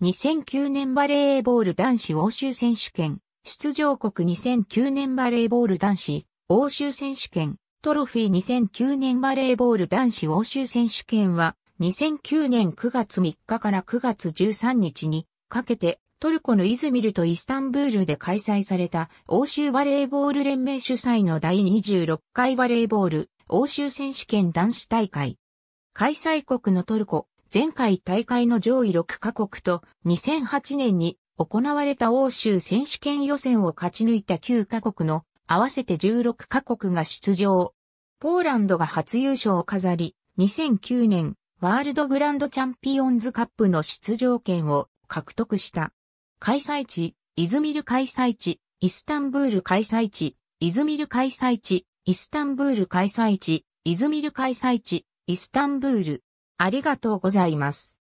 2009年バレーボール男子欧州選手権、出場国2009年バレーボール男子欧州選手権、トロフィー2009年バレーボール男子欧州選手権は、2009年9月3日から9月13日にかけてトルコのイズミルとイスタンブールで開催された欧州バレーボール連盟主催の第26回バレーボール欧州選手権男子大会。開催国のトルコ、前回大会の上位6カ国と2008年に行われた欧州選手権予選を勝ち抜いた9カ国の合わせて16カ国が出場。ポーランドが初優勝を飾り、2009年ワールドグランドチャンピオンズカップの出場権を獲得した。開催地、イズミル開催地、イスタンブール開催地、イズミル開催地、イスタンブール開催地、イズミル開催地、イスタンブール。ありがとうございます。